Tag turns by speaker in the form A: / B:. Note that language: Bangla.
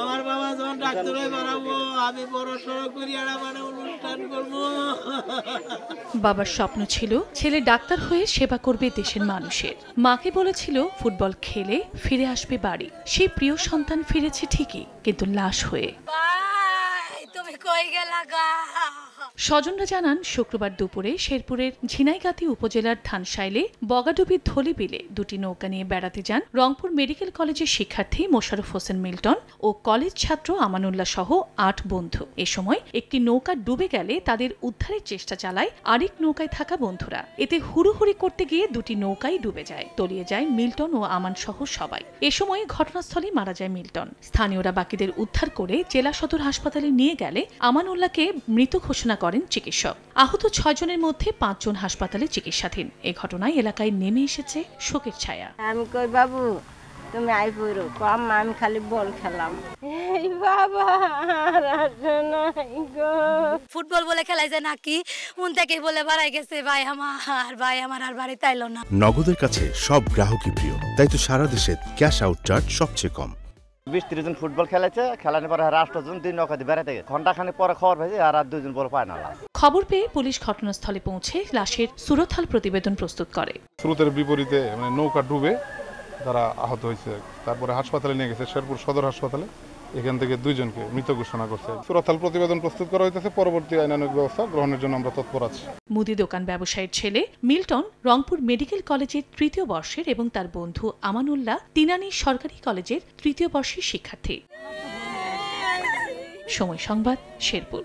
A: তোমার বাবা যখন ডাক্তার হয়ে বাড়াবো আমি বড় সড়ো করি আর আমার মানে অনুষ্ঠান করবো
B: বাবার স্বপ্ন ছিল ছেলে ডাক্তার হয়ে সেবা করবে দেশের মানুষের মাকে বলেছিল ফুটবল খেলে ফিরে আসবে বাড়ি সেই প্রিয় সন্তান ফিরেছে ঠিকই কিন্তু লাশ হয়ে তুমি কই গেলা গা স্বজনরা জানান শুক্রবার দুপুরে শেরপুরের ঝিনাইগাতি উপজেলার থানশাইলে বগাডুবির বিলে দুটি নৌকা নিয়ে বেড়াতে যান রংপুর মেডিকেল কলেজের শিক্ষার্থী মোশারফ হোসেন মিল্টন ও কলেজ ছাত্র আমানুল্লাহ সহ আট বন্ধু এ সময় একটি নৌকা ডুবে গেলে তাদের উদ্ধারের চেষ্টা চালায় আরেক নৌকায় থাকা বন্ধুরা এতে হুড়ুহুড়ি করতে গিয়ে দুটি নৌকাই ডুবে যায় তলিয়ে যায় মিল্টন ও আমান সহ সবাই এ সময় ঘটনাস্থলে মারা যায় মিল্টন স্থানীয়রা বাকিদের উদ্ধার করে জেলা সদর হাসপাতালে নিয়ে গেলে আমানুল্লাহকে মৃত ঘোষণা ঘোষণা করেন চিকিৎসক আহত ছয়জনের মধ্যে পাঁচজন হাসপাতালে চিকিৎসাধীন এ ঘটনায় এলাকায় নেমে এসেছে শোকের ছায়া
A: আমি কই বাবু তুমি আই পড়ো কম আমি খালি বল খেলাম এই বাবা ফুটবল বলে খেলাইছে নাকি উন থেকে বলে বাড়াই গেছে ভাই আমার ভাই আমার আর বাড়ি তাইলো না নগদের কাছে সব গ্রাহকই প্রিয় তাই তো সারা দেশে ক্যাশ আউট চার্জ সবচেয়ে কম
B: বিশ ত্রিশ জন ফুটবল খেলেছে খেলানি পরে রাষ্ট্র জন দুই নৌকা বেড়াতে গেছে খানে পরে খবর পেয়েছে আর আর দুজন বল পায় না খবর পেয়ে পুলিশ ঘটনাস্থলে পৌঁছে লাশের সুরথাল প্রতিবেদন প্রস্তুত করে সুরতের বিপরীতে
A: মানে নৌকা ডুবে তারা আহত হয়েছে তারপরে হাসপাতালে নিয়ে গেছে শেরপুর সদর হাসপাতালে এখান থেকে দুইজনকে মৃত ঘোষণা করছে সুরাতাল প্রতিবেদন প্রস্তুত করা হইতেছে পরবর্তী আইনানুগ ব্যবস্থা গ্রহণের জন্য আমরা তৎপর আছি
B: মুদি দোকান ব্যবসায়ীর ছেলে মিল্টন রংপুর মেডিকেল কলেজের তৃতীয় বর্ষের এবং তার বন্ধু আমানুল্লাহ তিনানি সরকারি কলেজের তৃতীয় বর্ষের শিক্ষার্থী সময় সংবাদ শেরপুর